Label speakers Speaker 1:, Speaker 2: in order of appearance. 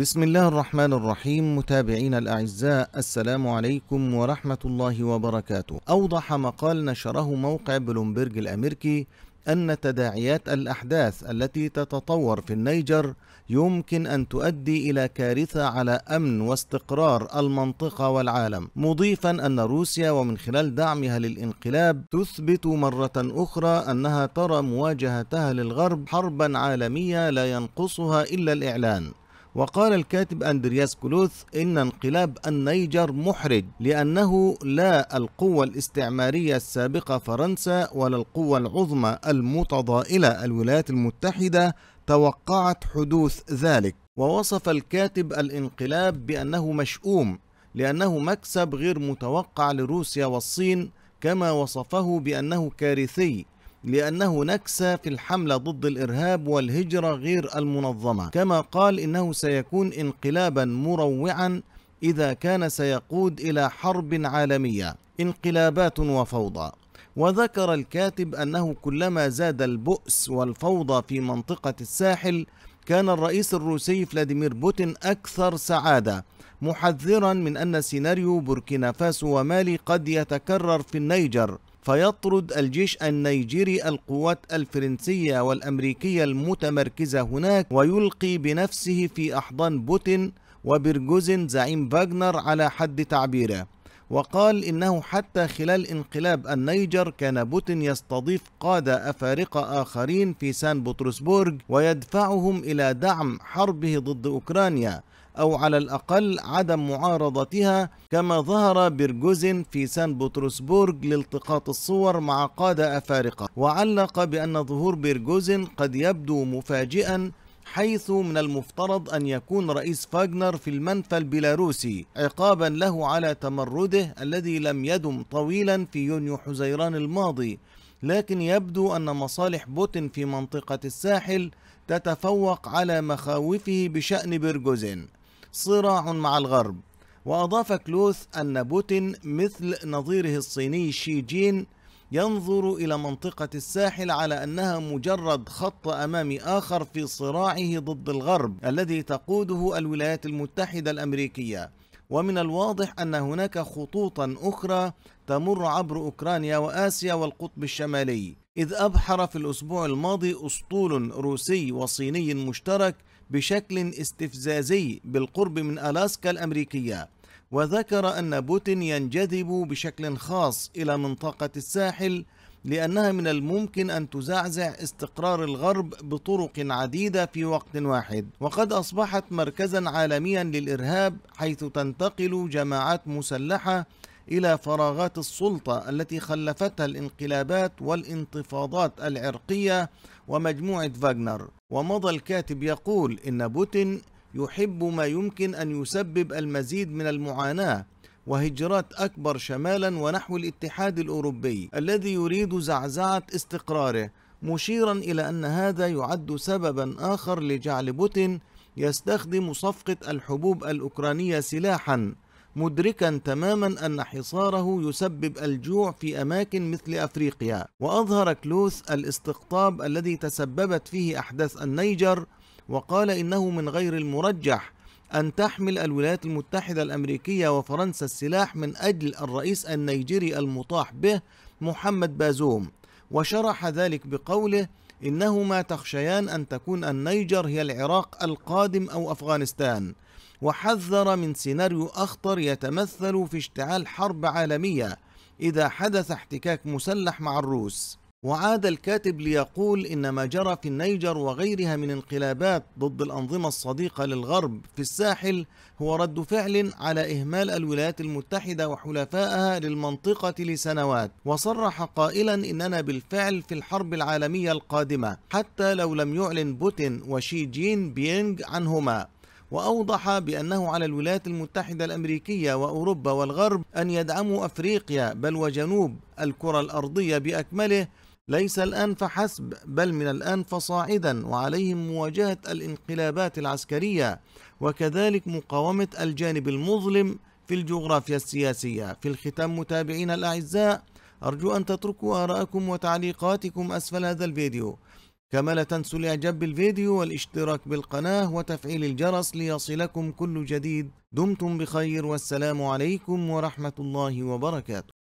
Speaker 1: بسم الله الرحمن الرحيم متابعين الأعزاء السلام عليكم ورحمة الله وبركاته أوضح مقال نشره موقع بلومبرج الأمريكي أن تداعيات الأحداث التي تتطور في النيجر يمكن أن تؤدي إلى كارثة على أمن واستقرار المنطقة والعالم، مضيفا أن روسيا ومن خلال دعمها للانقلاب تثبت مرة أخرى أنها ترى مواجهتها للغرب حربا عالمية لا ينقصها إلا الإعلان، وقال الكاتب أندرياس كلوث إن انقلاب النيجر محرج لأنه لا القوة الاستعمارية السابقة فرنسا ولا القوة العظمى المتضائلة الولايات المتحدة توقعت حدوث ذلك ووصف الكاتب الانقلاب بأنه مشؤوم لأنه مكسب غير متوقع لروسيا والصين كما وصفه بأنه كارثي لأنه نكسة في الحملة ضد الإرهاب والهجرة غير المنظمة كما قال إنه سيكون انقلابا مروعا إذا كان سيقود إلى حرب عالمية انقلابات وفوضى وذكر الكاتب أنه كلما زاد البؤس والفوضى في منطقة الساحل كان الرئيس الروسي فلاديمير بوتين أكثر سعادة محذرا من أن سيناريو بوركينا فاسو ومالي قد يتكرر في النيجر فيطرد الجيش النيجيري القوات الفرنسية والأمريكية المتمركزة هناك ويلقي بنفسه في أحضان بوتين وبرجوزن زعيم فاغنر على حد تعبيره وقال إنه حتى خلال انقلاب النيجر كان بوتين يستضيف قادة أفارقة آخرين في سان بطرسبورغ ويدفعهم إلى دعم حربه ضد أوكرانيا أو على الأقل عدم معارضتها كما ظهر بيرجوزين في سان بطرسبورغ لالتقاط الصور مع قادة أفارقة وعلق بأن ظهور بيرجوزين قد يبدو مفاجئا حيث من المفترض أن يكون رئيس فاغنر في المنفى البيلاروسي عقابا له على تمرده الذي لم يدم طويلا في يونيو حزيران الماضي لكن يبدو أن مصالح بوتين في منطقة الساحل تتفوق على مخاوفه بشأن بيرجوزين صراع مع الغرب وأضاف كلوث أن بوتين مثل نظيره الصيني شي جين ينظر إلى منطقة الساحل على أنها مجرد خط أمامي آخر في صراعه ضد الغرب الذي تقوده الولايات المتحدة الأمريكية ومن الواضح أن هناك خطوطا أخرى تمر عبر أوكرانيا وآسيا والقطب الشمالي إذ أبحر في الأسبوع الماضي أسطول روسي وصيني مشترك بشكل استفزازي بالقرب من ألاسكا الأمريكية وذكر أن بوتين ينجذب بشكل خاص إلى منطقة الساحل لأنها من الممكن أن تزعزع استقرار الغرب بطرق عديدة في وقت واحد وقد أصبحت مركزا عالميا للإرهاب حيث تنتقل جماعات مسلحة الى فراغات السلطه التي خلفتها الانقلابات والانتفاضات العرقيه ومجموعه فاغنر ومضى الكاتب يقول ان بوتين يحب ما يمكن ان يسبب المزيد من المعاناه وهجرات اكبر شمالا ونحو الاتحاد الاوروبي الذي يريد زعزعه استقراره مشيرا الى ان هذا يعد سببا اخر لجعل بوتين يستخدم صفقه الحبوب الاوكرانيه سلاحا مدركا تماما أن حصاره يسبب الجوع في أماكن مثل أفريقيا وأظهر كلوث الاستقطاب الذي تسببت فيه أحداث النيجر وقال إنه من غير المرجح أن تحمل الولايات المتحدة الأمريكية وفرنسا السلاح من أجل الرئيس النيجيري المطاح به محمد بازوم وشرح ذلك بقوله إنهما تخشيان أن تكون النيجر هي العراق القادم أو أفغانستان وحذر من سيناريو أخطر يتمثل في اشتعال حرب عالمية إذا حدث احتكاك مسلح مع الروس وعاد الكاتب ليقول إن ما جرى في النيجر وغيرها من انقلابات ضد الأنظمة الصديقة للغرب في الساحل هو رد فعل على إهمال الولايات المتحدة وحلفائها للمنطقة لسنوات وصرح قائلا إننا بالفعل في الحرب العالمية القادمة حتى لو لم يعلن بوتين وشي جين بينغ عنهما وأوضح بأنه على الولايات المتحدة الأمريكية وأوروبا والغرب أن يدعموا أفريقيا بل وجنوب الكرة الأرضية بأكمله ليس الآن فحسب بل من الآن فصاعدا وعليهم مواجهة الانقلابات العسكرية وكذلك مقاومة الجانب المظلم في الجغرافيا السياسية في الختام متابعينا الأعزاء أرجو أن تتركوا آراءكم وتعليقاتكم أسفل هذا الفيديو كما لا تنسوا الإعجاب بالفيديو والاشتراك بالقناة وتفعيل الجرس ليصلكم كل جديد دمتم بخير والسلام عليكم ورحمة الله وبركاته